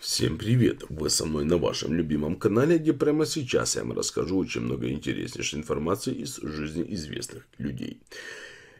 Всем привет! Вы со мной на вашем любимом канале, где прямо сейчас я вам расскажу очень много интереснейшей информации из жизни известных людей.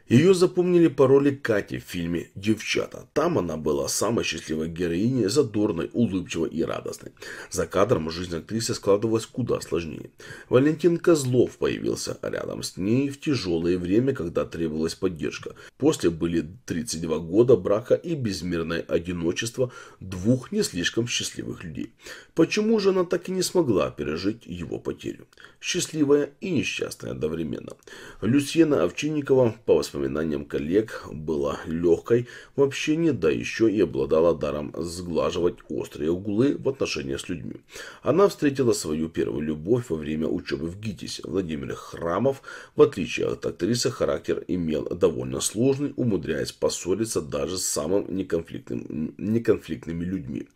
Ее запомнили по роли Кати в фильме «Девчата». Там она была самой счастливой героиней, задорной, улыбчивой и радостной. За кадром жизнь актрисы складывалась куда сложнее. Валентин Козлов появился рядом с ней в тяжелое время, когда требовалась поддержка. После были 32 года брака и безмерное одиночество двух не слишком счастливых людей. Почему же она так и не смогла пережить его потерю? Счастливая и несчастная одновременно. Люсьена Овчинникова, по воспоминаниям коллег, была легкой в общении, да еще и обладала даром сглаживать острые углы в отношениях с людьми. Она встретила свою первую любовь во время учебы в ГИТИСе. Владимир Храмов, в отличие от актрисы, характер имел довольно сложный должный, умудряясь поссориться даже с самыми неконфликтным, неконфликтными людьми.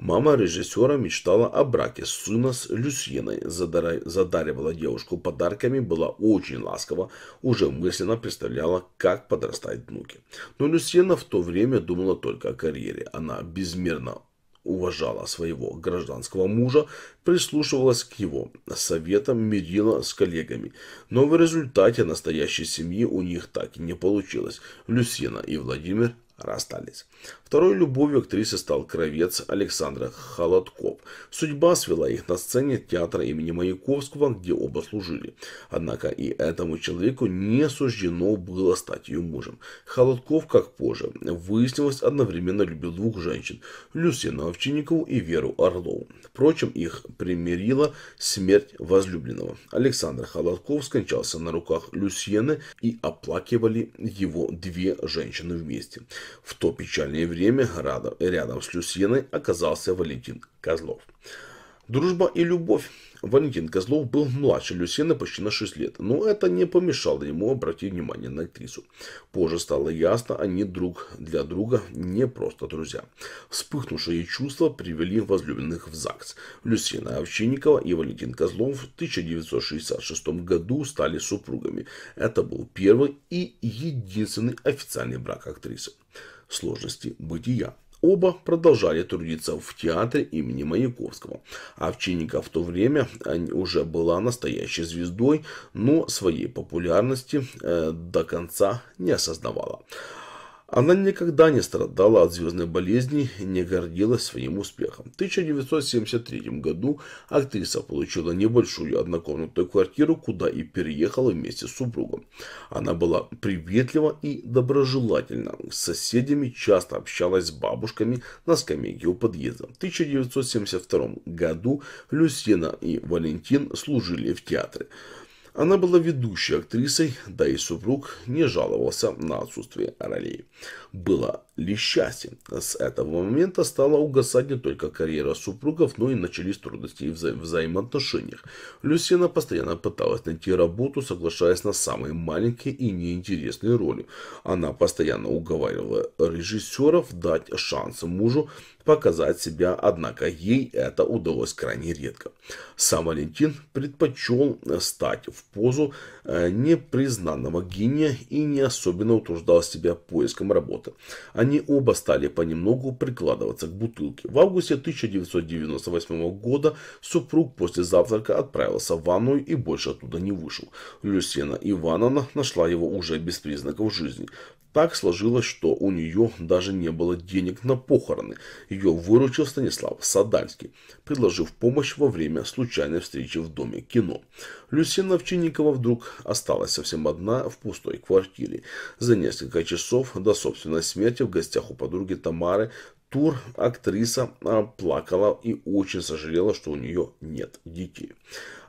Мама режиссера мечтала о браке сына с Люсьеной, задара... задаривала девушку подарками, была очень ласкова, уже мысленно представляла, как подрастают внуки. Но Люсьена в то время думала только о карьере. Она безмерно уважала своего гражданского мужа, прислушивалась к его советам, мирила с коллегами. Но в результате настоящей семьи у них так и не получилось. Люсина и Владимир расстались. Второй любовью актрисы стал кровец Александр Холодков. Судьба свела их на сцене театра имени Маяковского, где оба служили. Однако и этому человеку не суждено было стать ее мужем. Холодков, как позже, выяснилось, одновременно любил двух женщин – Люсину Овчинникову и Веру Орлову. Впрочем, их примирила смерть возлюбленного. Александр Холодков скончался на руках Люсьены и оплакивали его две женщины вместе. В то печальное время рядом с Люсьеной оказался Валентин Козлов. Дружба и любовь Валентин Козлов был младше Люсена почти на 6 лет, но это не помешало ему обратить внимание на актрису. Позже стало ясно, они друг для друга не просто друзья. Вспыхнувшие чувства привели возлюбленных в ЗАГС. Люсена Овчинникова и Валентин Козлов в 1966 году стали супругами. Это был первый и единственный официальный брак актрисы. Сложности бытия. Оба продолжали трудиться в театре имени Маяковского. А Овчинников в то время а, уже была настоящей звездой, но своей популярности э, до конца не осознавала. Она никогда не страдала от звездной болезни и не гордилась своим успехом. В 1973 году актриса получила небольшую однокомнатную квартиру, куда и переехала вместе с супругом. Она была приветлива и доброжелательна. С соседями часто общалась с бабушками на скамейке у подъезда. В 1972 году Люсина и Валентин служили в театре. Она была ведущей актрисой, да и супруг не жаловался на отсутствие ролей. Было ли счастье? С этого момента стала угасать не только карьера супругов, но и начались трудности в вза взаимоотношениях. Люсина постоянно пыталась найти работу, соглашаясь на самые маленькие и неинтересные роли. Она постоянно уговаривала режиссеров дать шанс мужу показать себя, однако ей это удалось крайне редко. Сам Валентин предпочел стать в позу э, непризнанного гения и не особенно утруждал себя поиском работы. Они оба стали понемногу прикладываться к бутылке. В августе 1998 года супруг после завтрака отправился в ванную и больше оттуда не вышел. Люсена Ивановна нашла его уже без признаков жизни. Так сложилось, что у нее даже не было денег на похороны. Ее выручил Станислав Садальский, предложив помощь во время случайной встречи в Доме кино. Люсина Овчинникова вдруг осталась совсем одна в пустой квартире. За несколько часов до собственной смерти в гостях у подруги Тамары тур актриса а, плакала и очень сожалела, что у нее нет детей.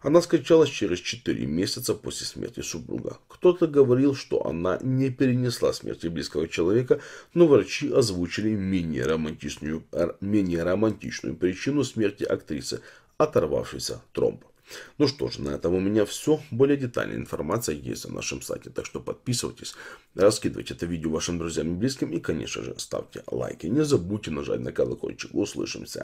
Она скончалась через 4 месяца после смерти супруга. Кто-то говорил, что она не перенесла смерти близкого человека, но врачи озвучили менее романтичную, менее романтичную причину смерти актрисы – оторвавшийся тромб. Ну что ж, на этом у меня все. Более детальная информация есть на нашем сайте, так что подписывайтесь, раскидывайте это видео вашим друзьям и близким и, конечно же, ставьте лайки. Не забудьте нажать на колокольчик. Услышимся.